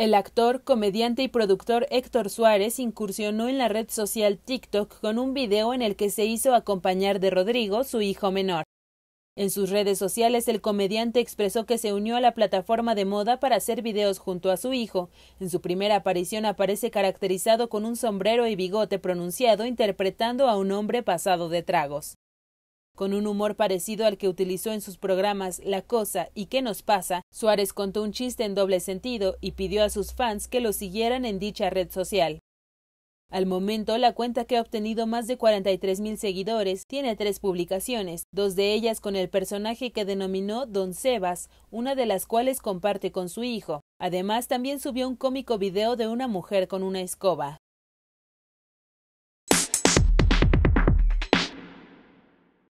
El actor, comediante y productor Héctor Suárez incursionó en la red social TikTok con un video en el que se hizo acompañar de Rodrigo, su hijo menor. En sus redes sociales el comediante expresó que se unió a la plataforma de moda para hacer videos junto a su hijo. En su primera aparición aparece caracterizado con un sombrero y bigote pronunciado interpretando a un hombre pasado de tragos. Con un humor parecido al que utilizó en sus programas La Cosa y ¿Qué nos pasa?, Suárez contó un chiste en doble sentido y pidió a sus fans que lo siguieran en dicha red social. Al momento, la cuenta que ha obtenido más de tres mil seguidores tiene tres publicaciones, dos de ellas con el personaje que denominó Don Sebas, una de las cuales comparte con su hijo. Además, también subió un cómico video de una mujer con una escoba.